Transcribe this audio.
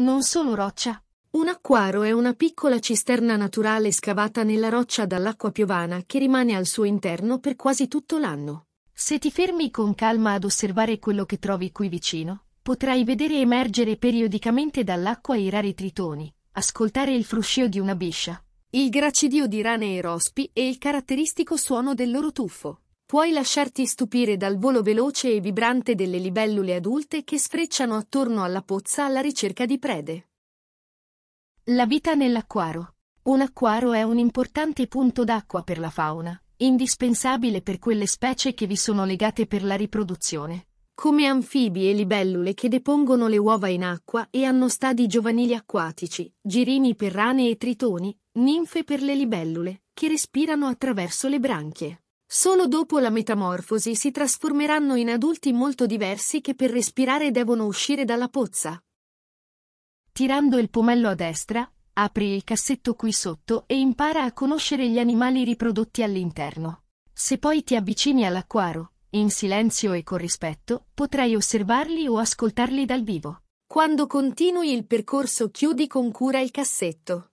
non sono roccia. Un acquaro è una piccola cisterna naturale scavata nella roccia dall'acqua piovana che rimane al suo interno per quasi tutto l'anno. Se ti fermi con calma ad osservare quello che trovi qui vicino, potrai vedere emergere periodicamente dall'acqua i rari tritoni, ascoltare il fruscio di una biscia, il gracidio di rane e rospi e il caratteristico suono del loro tuffo puoi lasciarti stupire dal volo veloce e vibrante delle libellule adulte che sfrecciano attorno alla pozza alla ricerca di prede. La vita nell'acquaro. Un acquaro è un importante punto d'acqua per la fauna, indispensabile per quelle specie che vi sono legate per la riproduzione, come anfibi e libellule che depongono le uova in acqua e hanno stadi giovanili acquatici, girini per rane e tritoni, ninfe per le libellule, che respirano attraverso le branchie. Solo dopo la metamorfosi si trasformeranno in adulti molto diversi che per respirare devono uscire dalla pozza. Tirando il pomello a destra, apri il cassetto qui sotto e impara a conoscere gli animali riprodotti all'interno. Se poi ti avvicini all'acquaro, in silenzio e con rispetto, potrai osservarli o ascoltarli dal vivo. Quando continui il percorso chiudi con cura il cassetto.